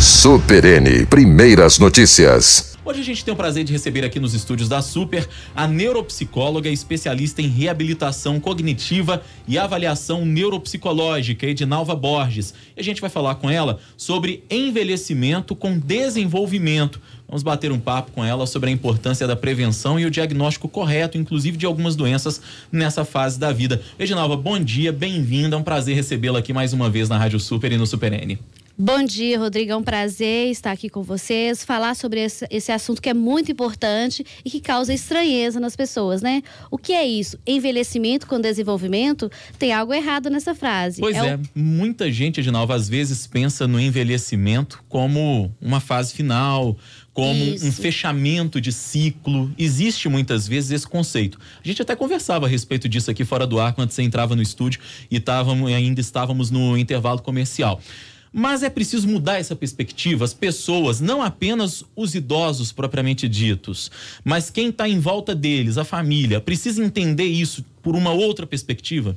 Super N, primeiras notícias. Hoje a gente tem o prazer de receber aqui nos estúdios da Super a neuropsicóloga especialista em reabilitação cognitiva e avaliação neuropsicológica, Edinalva Borges. E a gente vai falar com ela sobre envelhecimento com desenvolvimento. Vamos bater um papo com ela sobre a importância da prevenção e o diagnóstico correto, inclusive de algumas doenças nessa fase da vida. Edinalva, bom dia, bem-vinda. É um prazer recebê-la aqui mais uma vez na Rádio Super e no Super N. Bom dia, Rodrigo. É um prazer estar aqui com vocês, falar sobre esse, esse assunto que é muito importante e que causa estranheza nas pessoas, né? O que é isso? Envelhecimento com desenvolvimento? Tem algo errado nessa frase. Pois é, é. muita gente, Edinalva, às vezes pensa no envelhecimento como uma fase final, como Isso. um fechamento de ciclo. Existe muitas vezes esse conceito. A gente até conversava a respeito disso aqui fora do ar quando você entrava no estúdio e távamos, ainda estávamos no intervalo comercial. Mas é preciso mudar essa perspectiva. As pessoas, não apenas os idosos propriamente ditos, mas quem está em volta deles, a família, precisa entender isso por uma outra perspectiva?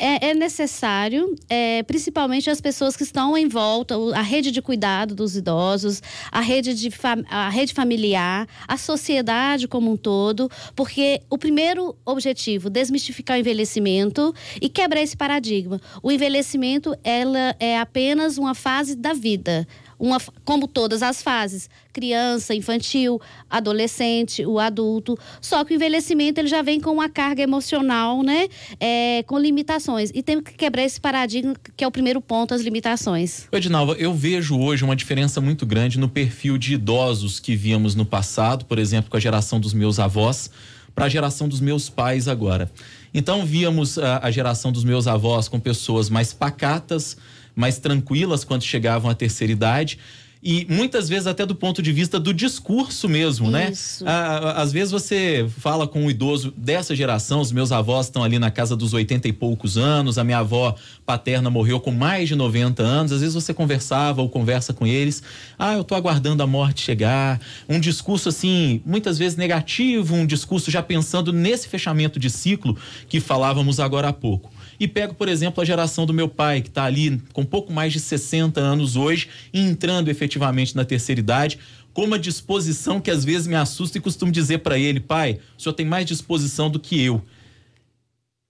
é, é necessário, é, principalmente as pessoas que estão em volta, a rede de cuidado dos idosos, a rede, de a rede familiar, a sociedade como um todo, porque o primeiro objetivo, desmistificar o envelhecimento e quebrar esse paradigma. O envelhecimento, ela é apenas uma fase da vida uma, como todas as fases, criança, infantil, adolescente, o adulto. Só que o envelhecimento ele já vem com uma carga emocional, né? É, com limitações. E temos que quebrar esse paradigma que é o primeiro ponto, as limitações. Edinalva, eu vejo hoje uma diferença muito grande no perfil de idosos que víamos no passado, por exemplo, com a geração dos meus avós para a geração dos meus pais agora. Então víamos a, ah, a, geração dos meus avós com pessoas mais pacatas, mais tranquilas quando chegavam à terceira idade e muitas vezes até do ponto de vista do discurso mesmo, né? Isso. né? às vezes você fala com um idoso dessa geração, os meus avós estão ali na casa dos 80 e poucos anos, a minha avó paterna morreu com mais de 90 anos, às vezes você conversava ou conversa com eles, ah, eu tô aguardando a morte chegar, um discurso assim, muitas vezes negativo, um discurso já pensando nesse fechamento de ciclo que falávamos agora há pouco. E pego, por exemplo, a geração do meu pai, que está ali com pouco mais de 60 anos hoje, entrando efetivamente na terceira idade, com uma disposição que às vezes me assusta e costumo dizer para ele: pai, o senhor tem mais disposição do que eu.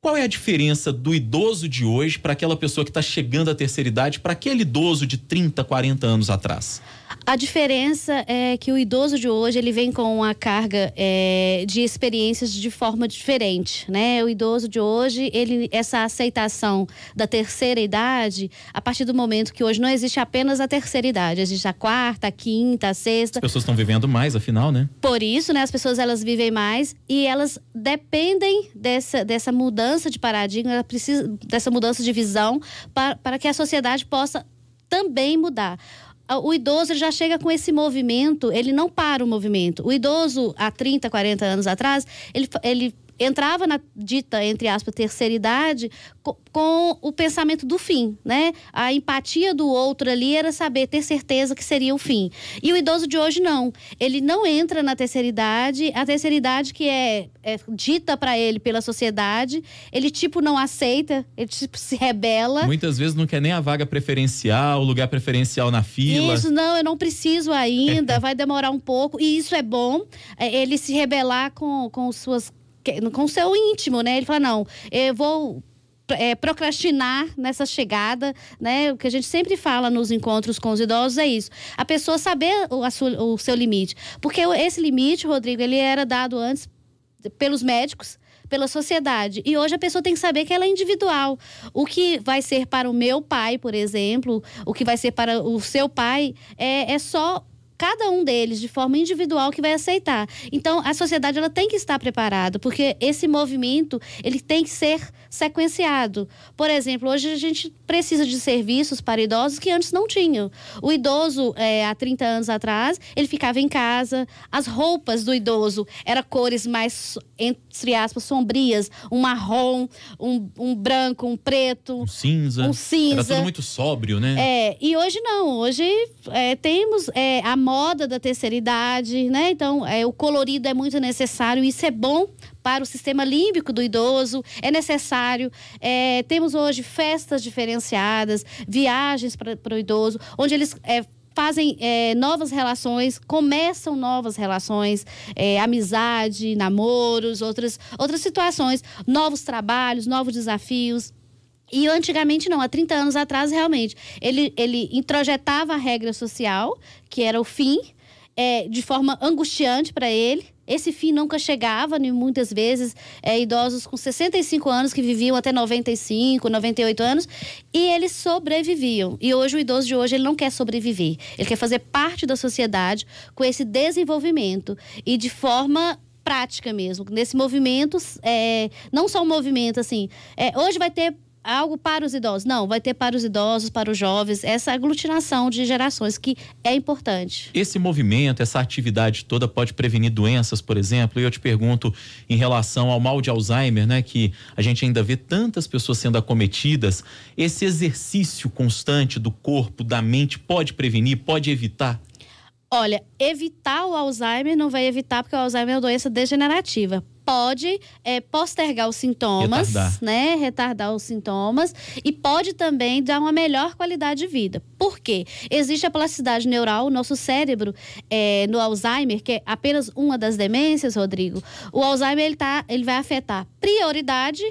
Qual é a diferença do idoso de hoje para aquela pessoa que está chegando à terceira idade, para aquele idoso de 30, 40 anos atrás? A diferença é que o idoso de hoje ele vem com uma carga é, de experiências de forma diferente, né? O idoso de hoje ele essa aceitação da terceira idade a partir do momento que hoje não existe apenas a terceira idade, existe a quarta, a quinta, a sexta. As pessoas estão vivendo mais, afinal, né? Por isso, né? As pessoas elas vivem mais e elas dependem dessa dessa mudança de paradigma, precisa dessa mudança de visão para, para que a sociedade possa também mudar. Ah, o idoso já chega com esse movimento, ele não para o movimento. O idoso, há 30, 40 anos atrás, ele, ele entrava na dita, entre aspas, terceira idade com, com, o pensamento do fim, né? A empatia do outro ali era saber, ter certeza que seria o fim. E o idoso de hoje não. Ele não entra na terceira idade, a terceira idade que é, é dita para ele pela sociedade, ele tipo não aceita, ele tipo se rebela. Muitas vezes não quer nem a vaga preferencial, o lugar preferencial na fila. Isso, não, eu não preciso ainda, vai demorar um pouco. E isso é bom, é, ele se rebelar com, com suas com o seu íntimo, né? Ele fala, não, eu vou é, procrastinar nessa chegada, né? O que a gente sempre fala nos encontros com os idosos é isso. A pessoa saber o, sua, o seu limite. Porque esse limite, Rodrigo, ele era dado antes pelos médicos, pela sociedade. E hoje a pessoa tem que saber que ela é individual. O que vai ser para o meu pai, por exemplo, o que vai ser para o seu pai, é, é só cada um deles de forma individual que vai aceitar. Então, a sociedade ela tem que estar preparada, porque esse movimento ele tem que ser sequenciado. Por exemplo, hoje a gente precisa de serviços para idosos que antes não tinham. O idoso, é, há 30 anos atrás, ele ficava em casa, as roupas do idoso eram cores mais, entre aspas, sombrias, um marrom, um, um branco, um preto. Um cinza. Um cinza. Era tudo muito sóbrio, né? É, e hoje não. Hoje é, temos é, a moda moda da terceira idade, né? Então, é, o colorido é muito necessário, isso é bom para o sistema límbico do idoso, é necessário. É, temos hoje festas diferenciadas, viagens para o idoso, onde eles. É, fazem é, novas relações, começam novas relações, é, amizade, namoros, outras, outras situações, novos trabalhos, novos desafios. E antigamente não, há 30 anos atrás, realmente, ele, ele introjetava a regra social, que era o fim, é, de forma angustiante para ele. Esse fim nunca chegava, e muitas vezes é, idosos com 65 anos que viviam até 95, 98 anos, e eles sobreviviam. E hoje o idoso de hoje ele não quer sobreviver, ele quer fazer parte da sociedade com esse desenvolvimento e de forma prática mesmo, nesse movimento, é, não só um movimento assim. É, hoje vai ter algo para os idosos. Não, vai ter para os idosos, para os jovens, essa aglutinação de gerações que é importante. Esse movimento, essa atividade toda pode prevenir doenças, por exemplo. E eu te pergunto em relação ao mal de Alzheimer, né, que a gente ainda vê tantas pessoas sendo acometidas, esse exercício constante do corpo, da mente pode prevenir, pode evitar? Olha, evitar o Alzheimer não vai evitar porque o Alzheimer é uma doença degenerativa pode é, postergar os sintomas, retardar. né? Retardar os sintomas e pode também dar uma melhor qualidade de vida. Por quê? Existe a plasticidade neural, o nosso cérebro é, no Alzheimer, que é apenas uma das demências, Rodrigo. O Alzheimer ele, tá, ele vai afetar prioridade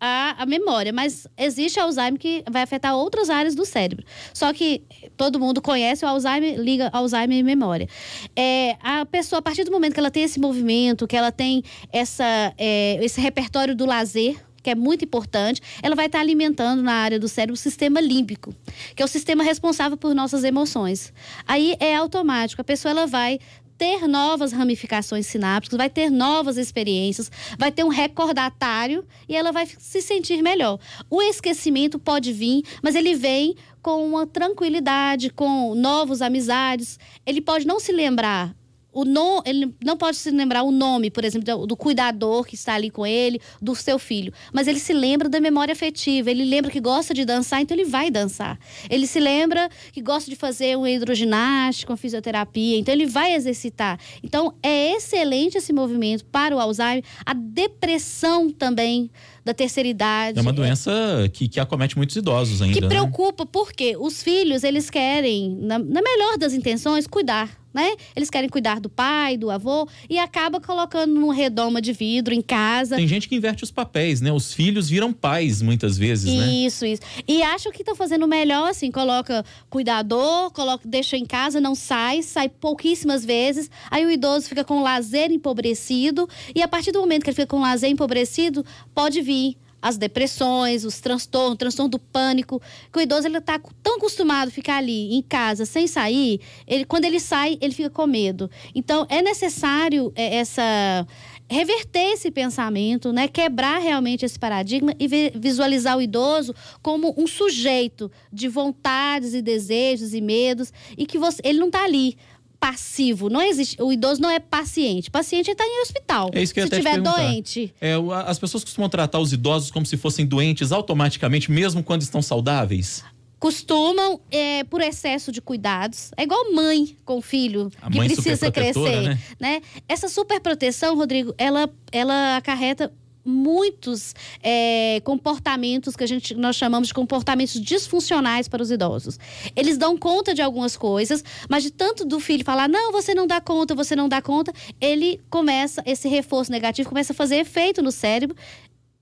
a, a, memória, mas existe Alzheimer que vai afetar outras áreas do cérebro. Só que todo mundo conhece o Alzheimer, liga Alzheimer e memória. É, a pessoa, a partir do momento que ela tem esse movimento, que ela tem essa, é, esse repertório do lazer, que é muito importante, ela vai estar alimentando na área do cérebro o sistema límbico, que é o sistema responsável por nossas emoções. Aí é automático, a pessoa ela vai ter novas ramificações sinápticas, vai ter novas experiências, vai ter um recordatário e ela vai se sentir melhor. O esquecimento pode vir, mas ele vem com uma tranquilidade, com novos amizades. Ele pode não se lembrar o no, ele não pode se lembrar o nome, por exemplo, do, do, cuidador que está ali com ele, do seu filho, mas ele se lembra da memória afetiva, ele lembra que gosta de dançar, então ele vai dançar. Ele se lembra que gosta de fazer uma hidroginástica, uma fisioterapia, então ele vai exercitar. Então é excelente esse movimento para o Alzheimer, a depressão também da terceira idade. É uma doença que, que acomete muitos idosos ainda. Que né? preocupa, né? porque os filhos, eles querem, na, na melhor das intenções, cuidar né? Eles querem cuidar do pai, do avô e acaba colocando num redoma de vidro em casa. Tem gente que inverte os papéis, né? Os filhos viram pais muitas vezes, isso, né? Isso, isso. E acham que estão tá fazendo melhor assim, coloca cuidador, coloca deixa em casa, não sai, sai pouquíssimas vezes. Aí o idoso fica com lazer empobrecido e a partir do momento que ele fica com lazer empobrecido, pode vir as depressões, os transtornos, o transtorno do pânico, que o idoso ele tá tão acostumado a ficar ali em casa sem sair, ele, quando ele sai, ele fica com medo. Então, é necessário é, essa reverter esse pensamento, né? Quebrar realmente esse paradigma e visualizar o idoso como um sujeito de vontades e desejos e medos e que você, ele não está ali passivo. Não existe. O idoso não é paciente. Paciente está em hospital. É isso que eu se tiver doente. É, as pessoas costumam tratar os idosos como se fossem doentes automaticamente, mesmo quando estão saudáveis costumam é, por excesso de cuidados. É igual mãe com filho a que precisa crescer, né? né? Essa superproteção, Rodrigo, ela ela acarreta muitos é, comportamentos que a gente nós chamamos de comportamentos disfuncionais para os idosos. Eles dão conta de algumas coisas, mas de tanto do filho falar não, você não dá conta, você não dá conta, ele começa esse reforço negativo começa a fazer efeito no cérebro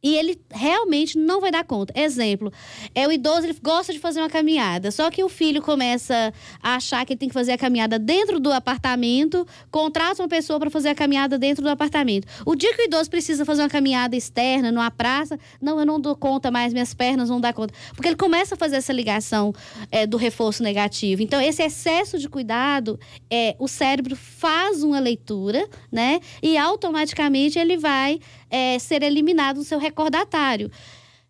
e ele realmente não vai dar conta. Exemplo, é o idoso, ele gosta de fazer uma caminhada, só que o filho começa a achar que ele tem que fazer a caminhada dentro do apartamento, contrata uma pessoa para fazer a caminhada dentro do apartamento. O dia que o idoso precisa fazer uma caminhada externa, numa praça, não, eu não dou conta mais, minhas pernas não dão conta. Porque ele começa a fazer essa ligação é, do reforço negativo. Então, esse excesso de cuidado, é, o cérebro faz uma leitura, né? E automaticamente ele vai é, ser eliminado no seu recordatário.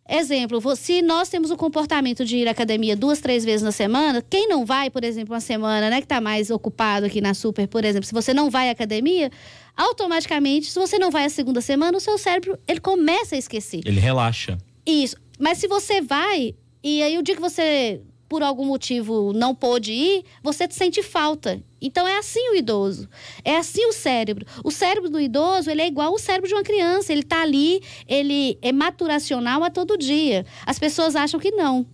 Exemplo, se nós temos o comportamento de ir à academia duas, três vezes na semana, quem não vai, por exemplo, uma semana, né, que está mais ocupado aqui na Super, por exemplo, se você não vai à academia, automaticamente, se você não vai a segunda semana, o seu cérebro, ele começa a esquecer. Ele relaxa. Isso. Mas se você vai, e aí o dia que você por algum motivo não pôde ir, você te sente falta. Então é assim o idoso, é assim o cérebro. O cérebro do idoso ele é igual o cérebro de uma criança, ele está ali, ele é maturacional a todo dia. As pessoas acham que não,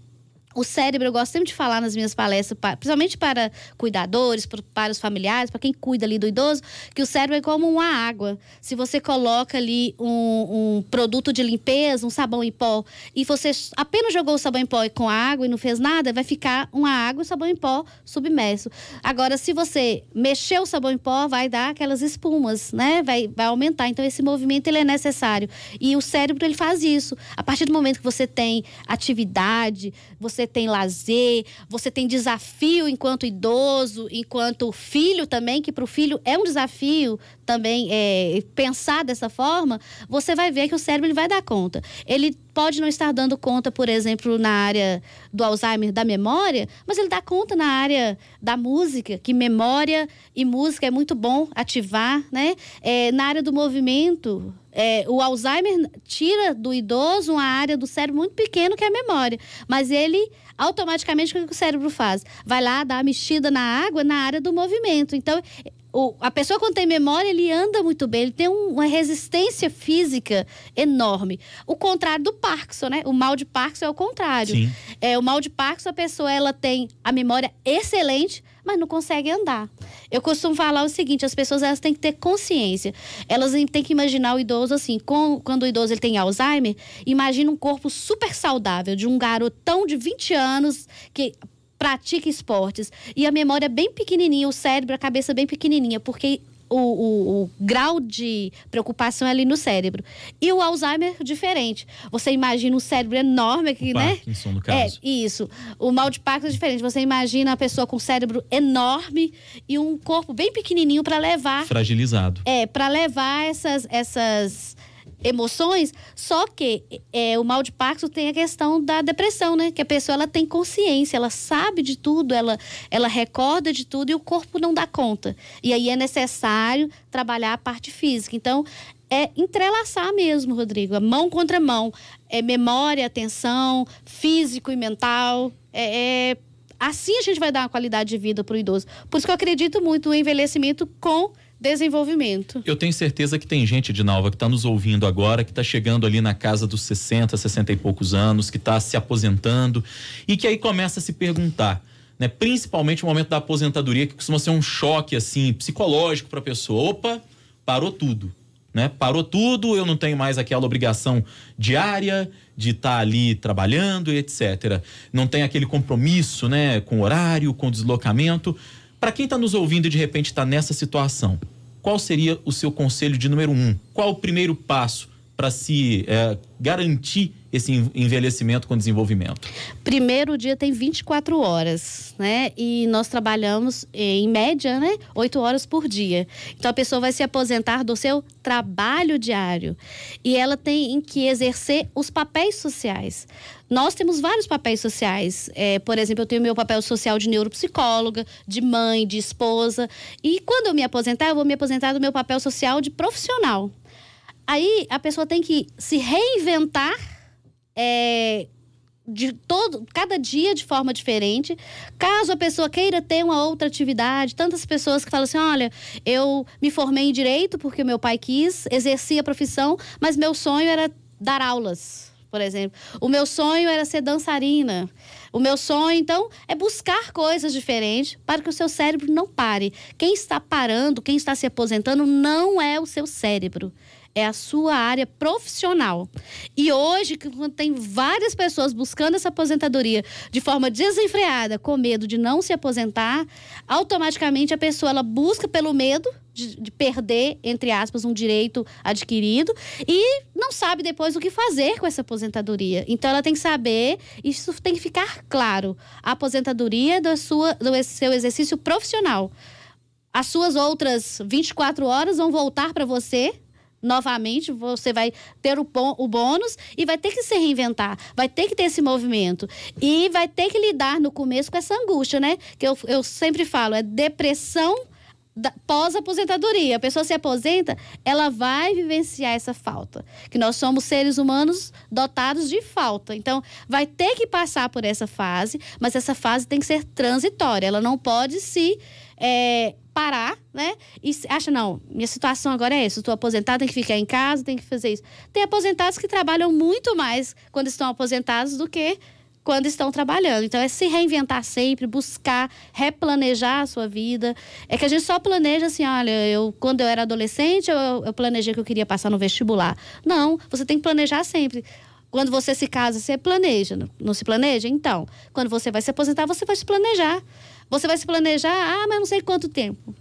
o cérebro, eu gosto sempre de falar nas minhas palestras, principalmente para cuidadores, para os familiares, para quem cuida ali do idoso, que o cérebro é como uma água. Se você coloca ali um, um produto de limpeza, um sabão em pó, e você apenas jogou o sabão em pó com a água e não fez nada, vai ficar uma água e sabão em pó submerso. Agora, se você mexer o sabão em pó, vai dar aquelas espumas, né? Vai, vai aumentar. Então, esse movimento ele é necessário. E o cérebro ele faz isso. A partir do momento que você tem atividade, você você tem lazer, você tem desafio enquanto idoso, enquanto filho também, que para o filho é um desafio também é, pensar dessa forma, você vai ver que o cérebro ele vai dar conta. Ele pode não estar dando conta, por exemplo, na área do Alzheimer da memória, mas ele dá conta na área da música, que memória e música é muito bom ativar, né? É, na área do movimento, é, o Alzheimer tira do idoso uma área do cérebro muito pequena que é a memória. Mas ele, automaticamente, o que o cérebro faz? Vai lá dar uma mexida na água na área do movimento. Então, o, a pessoa quando tem memória, ele anda muito bem, ele tem um, uma resistência física enorme. O contrário do Parkinson, né? O mal de Parkinson é o contrário. Sim. É, o mal de Parkinson, a pessoa ela tem a memória excelente, mas não consegue andar. Eu costumo falar o seguinte, as pessoas elas têm que ter consciência. Elas têm que imaginar o idoso assim, com, quando o idoso ele tem Alzheimer, imagina um corpo super saudável de um garotão de 20 anos que pratica esportes e a memória é bem pequenininha, o cérebro, a cabeça é bem pequenininha, porque o, o, o grau de preocupação é ali no cérebro. E o Alzheimer, diferente. Você imagina um cérebro enorme aqui, né? Parkinson, no é, caso. É, isso. O mal de Parkinson é diferente. Você imagina a pessoa com um cérebro enorme e um corpo bem pequenininho para levar. Fragilizado. É, para levar essas, essas emoções, só que é, o mal de Parkinson tem a questão da depressão, né? Que a pessoa ela tem consciência, ela sabe de tudo, ela, ela recorda de tudo e o corpo não dá conta. E aí é necessário trabalhar a parte física. Então, é entrelaçar mesmo, Rodrigo, é mão contra mão. É memória, atenção, físico e mental. é, é Assim a gente vai dar uma qualidade de vida para o idoso. Por isso que eu acredito muito no envelhecimento com desenvolvimento. Eu tenho certeza que tem gente de nova que está nos ouvindo agora, que está chegando ali na casa dos 60, 60 e poucos anos, que está se aposentando e que aí começa a se perguntar. Né, principalmente o momento da aposentadoria, que costuma ser um choque assim psicológico para a pessoa. Opa, parou tudo. Né? Parou tudo, eu não tenho mais aquela obrigação diária de estar tá ali trabalhando etc. Não tem aquele compromisso, né, com horário, com deslocamento. Para quem está nos ouvindo e de repente está nessa situação, qual seria o seu conselho de número um? Qual o primeiro passo para se é, garantir esse envelhecimento com desenvolvimento? Primeiro dia tem 24 horas, né? E nós trabalhamos, eh, em média, né? 8 horas por dia. Então a pessoa vai se aposentar do seu trabalho diário. E ela tem que exercer os papéis sociais. Nós temos vários papéis sociais. É, por exemplo, eu tenho meu papel social de neuropsicóloga, de mãe, de esposa. E quando eu me aposentar, eu vou me aposentar do meu papel social de profissional. Aí a pessoa tem que se reinventar é, de todo, cada dia de forma diferente. Caso a pessoa queira ter uma outra atividade, tantas pessoas que falam assim: olha, eu me formei em direito porque meu pai quis, exerci a profissão, mas meu sonho era dar aulas, por exemplo. O meu sonho era ser dançarina. O meu sonho, então, é buscar coisas diferentes para que o seu cérebro não pare. Quem está parando, quem está se aposentando, não é o seu cérebro é a sua área profissional. E hoje, quando tem várias pessoas buscando essa aposentadoria de forma desenfreada, com medo de não se aposentar, automaticamente a pessoa ela busca pelo medo de, de, perder, entre aspas, um direito adquirido e não sabe depois o que fazer com essa aposentadoria. Então ela tem que saber, isso tem que ficar claro. A aposentadoria do, sua, do seu exercício profissional. As suas outras 24 horas vão voltar para você novamente, você vai ter o, o bônus e vai ter que se reinventar, vai ter que ter esse movimento. E vai ter que lidar no começo com essa angústia, né? Que eu, eu sempre falo, é depressão pós-aposentadoria. A pessoa se aposenta, ela vai vivenciar essa falta. Que nós somos seres humanos dotados de falta. Então, vai ter que passar por essa fase, mas essa fase tem que ser transitória. Ela não pode se é, parar, né? E acha, não, minha situação agora é essa, estou aposentado, tem que ficar em casa, tem que fazer isso. Tem aposentados que trabalham muito mais quando estão aposentados do que quando estão trabalhando. Então, é se reinventar sempre, buscar, replanejar a sua vida. É que a gente só planeja assim, olha, eu quando eu era adolescente, eu, eu planejei que eu queria passar no vestibular. Não, você tem que planejar sempre. Quando você se casa, você planeja, não, não se planeja? Então, quando você vai se aposentar, você vai se planejar. Você vai se planejar, ah, mas não sei quanto tempo.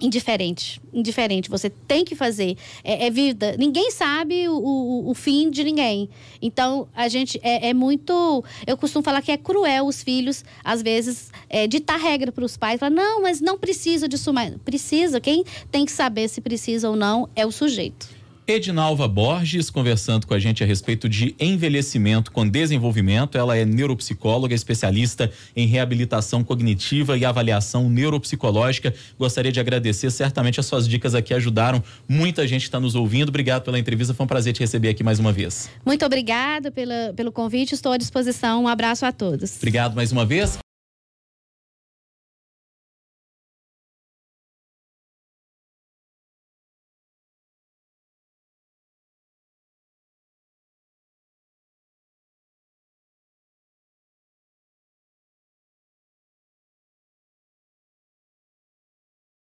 Indiferente, indiferente. Você tem que fazer. É, é vida. Ninguém sabe o, o, o, fim de ninguém. Então, a gente é, é, muito. Eu costumo falar que é cruel os filhos, às vezes, é, ditar regra para os pais. Falar, não, mas não precisa disso mais. Precisa. Quem tem que saber se precisa ou não é o sujeito. Edinalva Borges conversando com a gente a respeito de envelhecimento com desenvolvimento. Ela é neuropsicóloga, especialista em reabilitação cognitiva e avaliação neuropsicológica. Gostaria de agradecer, certamente as suas dicas aqui ajudaram muita gente está nos ouvindo. Obrigado pela entrevista, foi um prazer te receber aqui mais uma vez. Muito obrigada pelo convite, estou à disposição. Um abraço a todos. Obrigado mais uma vez.